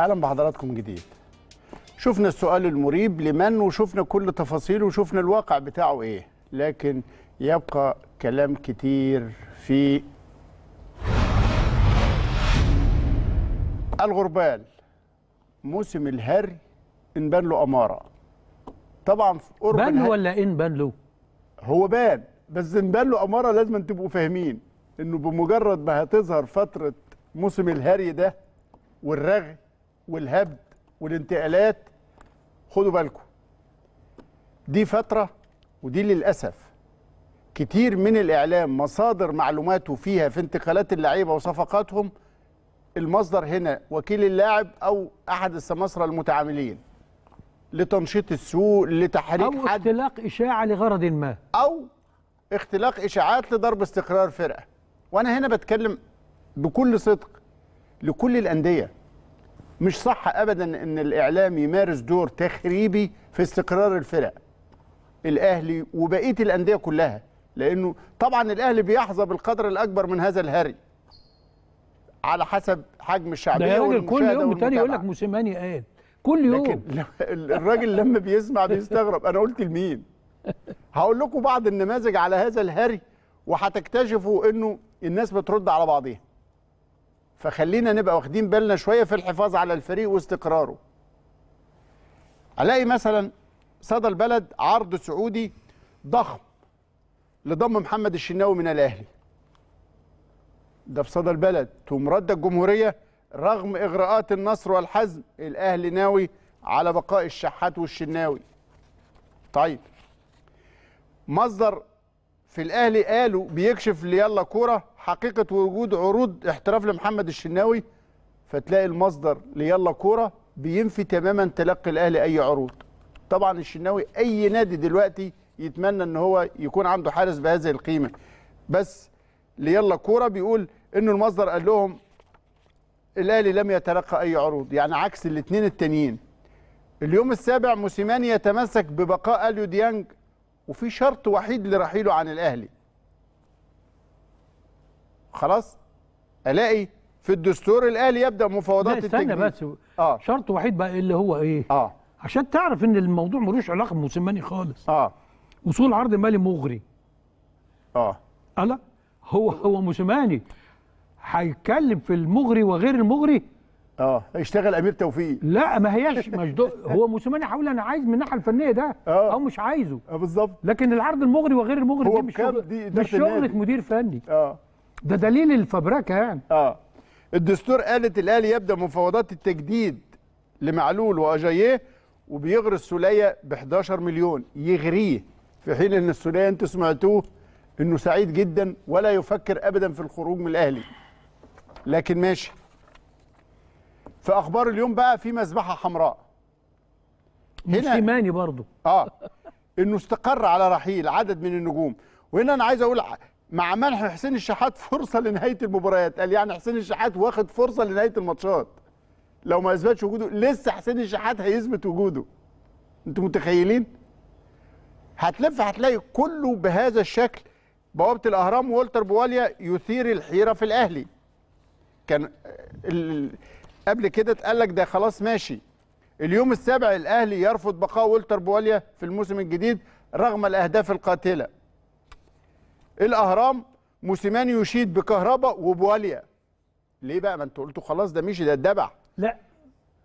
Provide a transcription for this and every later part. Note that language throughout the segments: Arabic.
اهلا بحضراتكم جديد شفنا السؤال المريب لمن وشفنا كل تفاصيله وشفنا الواقع بتاعه ايه لكن يبقى كلام كتير في الغربال موسم الهري ان بان له اماره طبعا في قرب بان ولا ان بان له هو بان بس ان بان له اماره لازم تبقوا فاهمين انه بمجرد ما هتظهر فتره موسم الهري ده والرغي والهبد والانتقالات خدوا بالكم دي فترة ودي للأسف كتير من الإعلام مصادر معلوماته فيها في انتقالات اللعيبة وصفقاتهم المصدر هنا وكيل اللاعب أو أحد السماسرة المتعاملين لتنشيط السوق لتحريك أو حد أو اختلاق إشاعة لغرض ما أو اختلاق إشاعات لضرب استقرار فرقة وأنا هنا بتكلم بكل صدق لكل الأندية مش صح ابدا ان الاعلام يمارس دور تخريبي في استقرار الفرق الاهلي وبقيه الانديه كلها لانه طبعا الاهلي بيحظى بالقدر الاكبر من هذا الهري على حسب حجم الشعبيه ده والمشاهده كل يوم تاني يقول لك موسيماني قال كل يوم لكن الراجل لما بيسمع بيستغرب انا قلت لمين هقول لكم بعض النماذج على هذا الهري وهتكتشفوا انه الناس بترد على بعضيها فخلينا نبقى واخدين بالنا شويه في الحفاظ على الفريق واستقراره الاقي مثلا صدى البلد عرض سعودي ضخم لضم محمد الشناوي من الاهلي ده في صدى البلد تقوم رد الجمهوريه رغم اغراءات النصر والحزم الاهلي ناوي على بقاء الشحات والشناوي طيب مصدر في الاهلي قالوا بيكشف ليلا كوره حقيقه وجود عروض احتراف لمحمد الشناوي فتلاقي المصدر ليلا كوره بينفي تماما تلقي الاهلي اي عروض طبعا الشناوي اي نادي دلوقتي يتمنى ان هو يكون عنده حارس بهذه القيمه بس ليلا كوره بيقول انه المصدر قال لهم الاهلي لم يتلقى اي عروض يعني عكس الاثنين التانيين اليوم السابع موسيماني يتمسك ببقاء اليو ديانج وفي شرط وحيد لرحيله عن الاهلي خلاص الاقي في الدستور الاهلي يبدا مفاوضات التجديد استنى بس آه. شرط وحيد بقى اللي هو ايه آه. عشان تعرف ان الموضوع ملوش علاقه بموسيماني خالص اه وصول عرض مالي مغري اه الا هو هو موسيماني هيتكلم في المغري وغير المغري اه اشتغل امير توفيق لا ما هياش مش هو موسيماني حاول انا عايز من الناحيه الفنيه ده أوه. او مش عايزه اه بالظبط لكن العرض المغري وغير المغري هو دي مش شغل دي مش شغله مدير فني اه ده دليل الفبركه يعني اه الدستور قالت الاهلي يبدا مفاوضات التجديد لمعلول واجاييه وبيغري السوليه ب 11 مليون يغريه في حين ان السوليه انتوا سمعتوه انه سعيد جدا ولا يفكر ابدا في الخروج من الاهلي لكن ماشي في اخبار اليوم بقى في مذبحه حمراء هنا سليماني برضه اه انه استقر على رحيل عدد من النجوم وهنا انا عايز اقول مع منح حسين الشحات فرصه لنهايه المباريات قال يعني حسين الشحات واخد فرصه لنهايه الماتشات لو ما اثبتش وجوده لسه حسين الشحات هيثبت وجوده انتوا متخيلين هتلف هتلاقي كله بهذا الشكل بوابه الاهرام وولتر بواليا يثير الحيره في الاهلي كان ال... قبل كده اتقال لك ده خلاص ماشي اليوم السابع الاهلي يرفض بقاء وولتر بواليا في الموسم الجديد رغم الاهداف القاتله الاهرام موسيماني يشيد بكهرباء وبواليا ليه بقى ما انتوا قلتوا خلاص ده مشي ده اتدبع لا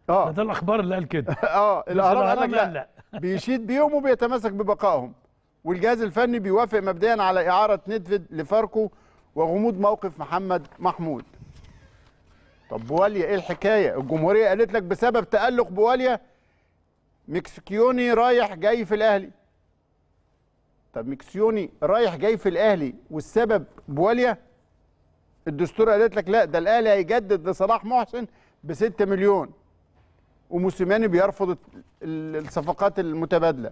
اه ده الاخبار اللي قال كده اه الاهرام قال لا, لا. بيشيد بيهم وبيتمسك ببقائهم والجهاز الفني بيوافق مبدئيا على اعاره ندفد لفاركو وغموض موقف محمد محمود طب بواليا ايه الحكايه الجمهوريه قالت لك بسبب تالق بواليا مكسيكيوني رايح جاي في الاهلي طب ميكسيوني رايح جاي في الاهلي والسبب بواليا الدستور قالت لك لا ده الاهلي هيجدد لصلاح محسن ب 6 مليون وموسيماني بيرفض الصفقات المتبادله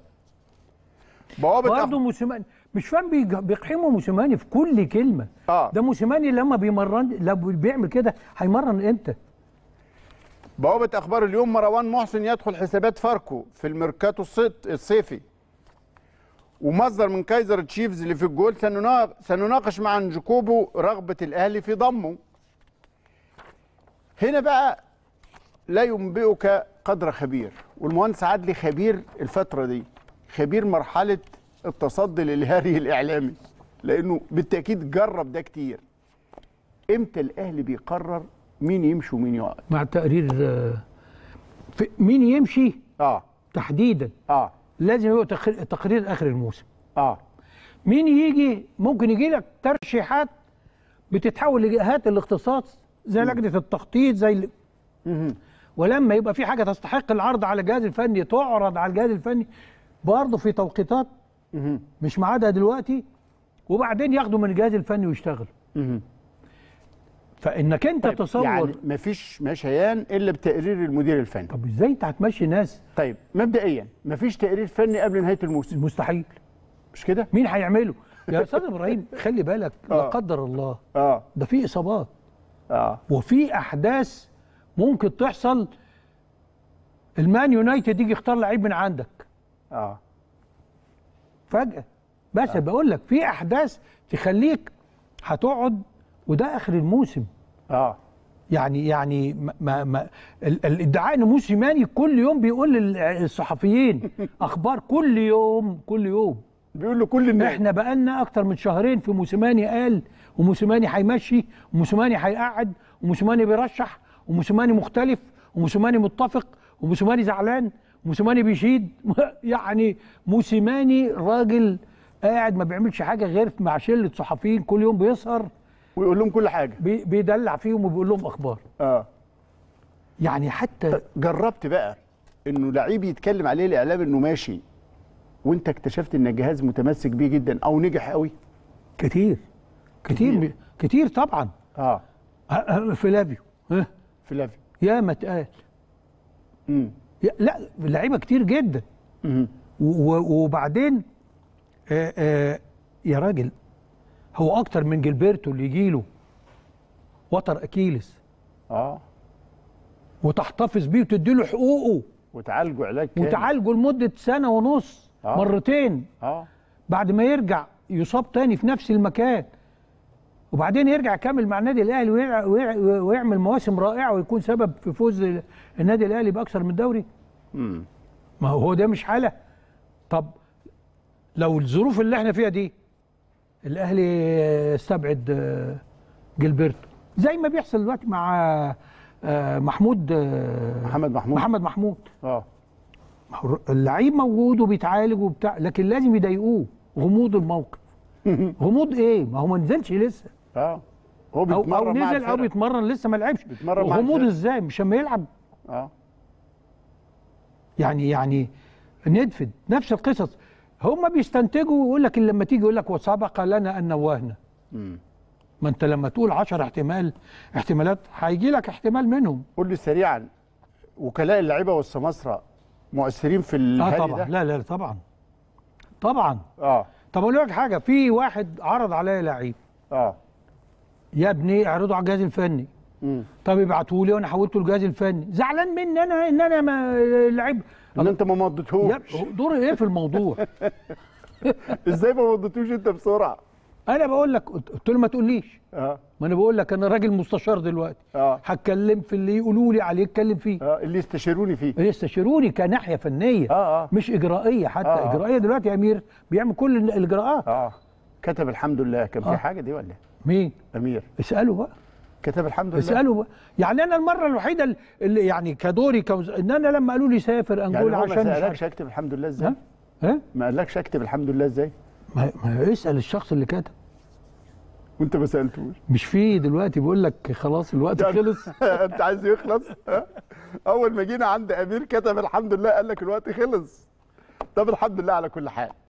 بوابه برضه موسيماني مش فاهم بيقحموا موسيماني في كل كلمه آه. ده موسيماني لما بيمرن لو بيعمل كده هيمرن امتى بوابه اخبار اليوم مروان محسن يدخل حسابات فاركو في الميركاتو الصيفي ومصدر من كايزر تشيفز اللي في الجول سنناقش مع جوكوبو رغبة الأهلي في ضمه هنا بقى لا ينبئك قدر خبير والمهندس عدلي خبير الفترة دي خبير مرحلة التصدي للهاري الإعلامي لأنه بالتأكيد جرب ده كتير امتى الأهلي بيقرر مين يمشي ومين يقعد مع تقرير آه، مين يمشي اه تحديدا اه لازم يبقى تقرير اخر الموسم اه مين يجي ممكن يجي لك ترشيحات بتتحول لجهات الاختصاص زي لجنه التخطيط زي ال... ولما يبقى في حاجه تستحق العرض على الجهاز الفني تعرض على الجهاز الفني برضه في توقيتات مش معادها دلوقتي وبعدين ياخدوا من الجهاز الفني ويشتغلوا فانك انت طيب تصور يعني مفيش مشيان الا بتقرير المدير الفني طب ازاي انت هتمشي ناس طيب مبدئيا مفيش تقرير فني قبل نهايه الموسم مستحيل مش كده مين هيعمله يا استاذ ابراهيم خلي بالك آه. لا قدر الله اه ده في اصابات اه وفي احداث ممكن تحصل المان يونايتد يجي يختار لعيب من عندك اه فجاه بس آه. بقول لك في احداث تخليك هتقعد وده اخر الموسم اه يعني يعني ما ما الادعاء ان موسيماني كل يوم بيقول للصحفيين اخبار كل يوم كل يوم بيقول لكل الناس احنا بقالنا اكتر من شهرين في موسيماني قال وموسيماني هيمشي وموسيماني هيقعد وموسيماني بيرشح وموسيماني مختلف وموسيماني متفق وموسيماني زعلان وموسيماني بيشيد يعني موسيماني راجل قاعد ما بيعملش حاجه غير مع شله صحفيين كل يوم بيسهر ويقول لهم كل حاجه بي بيدلع فيهم وبيقول لهم اخبار اه يعني حتى جربت بقى انه لعيب يتكلم عليه الاعلام انه ماشي وانت اكتشفت ان الجهاز متمسك بيه جدا او نجح قوي كتير كتير كتير, كتير طبعا اه فلافيو ها فلافيو يا ما اتقال لا لعيبه كتير جدا وبعدين آآ آآ يا راجل هو اكتر من جيلبرتو اللي يجيله وتر اكيلس اه وتحتفظ بيه وتدي له حقوقه وتعالجه علاج كامل وتعالجه لمده سنه ونص آه. مرتين اه بعد ما يرجع يصاب تاني في نفس المكان وبعدين يرجع يكمل مع النادي الاهلي ويعمل مواسم رائعه ويكون سبب في فوز النادي الاهلي باكثر من دوري امم ما هو ده مش حاله طب لو الظروف اللي احنا فيها دي الاهلي استبعد آه، جلبرتو زي ما بيحصل دلوقتي مع آه، محمود آه، محمد محمود محمد محمود اه اللعيب موجود وبيتعالج وبتاع لكن لازم يضايقوه غموض الموقف غموض ايه ما هو ما نزلش لسه اه هو بيتمرن أو, او نزل او بيتمرن لسه ما لعبش غموض ازاي مش لما يلعب اه يعني يعني ندفد نفس القصص هم بيستنتجوا ويقول لك لما تيجي يقول لك وسبق لنا ان نوهنا ما انت لما تقول 10 احتمال احتمالات هيجي لك احتمال منهم قول لي سريعا وكلاء اللعيبه والسماسره مؤثرين في الهري آه طبعا ده؟ لا لا طبعا طبعا اه طب اقول لك حاجه في واحد عرض عليا لعيب اه يا ابني اعرضه على الجهاز الفني طب ابعتوا لي وانا حولته الجهاز الفني زعلان مني انا ان انا ما لعب ان انت ما مضيتهوش دور ايه في الموضوع ازاي ما مضيتوش انت بسرعه انا بقول لك قلت له ما تقوليش اه ما انا بقول لك انا راجل مستشار دلوقتي اه هتكلم في اللي يقولوا لي عليه اتكلم فيه اه اللي يستشيروني فيه اللي يستشيروني كناحيه فنيه اه اه مش اجرائيه حتى آه, آه. اجرائيه دلوقتي يا امير بيعمل كل الاجراءات اه كتب الحمد لله كان في آه. حاجه دي ولا إيه؟ مين امير اساله بقى كتب الحمد لله اساله يعني انا المره الوحيده اللي يعني كدوري كوز... ان انا لما قالوا لي سافر انجولا يعني عشان ما قالكش اكتب الحمد لله ازاي؟ ها؟ ما قالكش اكتب الحمد لله ازاي؟ ما, ما اسال الشخص اللي كتب وانت ما سالتوش مش في دلوقتي بيقول لك خلاص الوقت يعني خلص انت عايز يخلص اول ما جينا عند امير كتب الحمد لله قال لك الوقت خلص طب الحمد لله على كل حال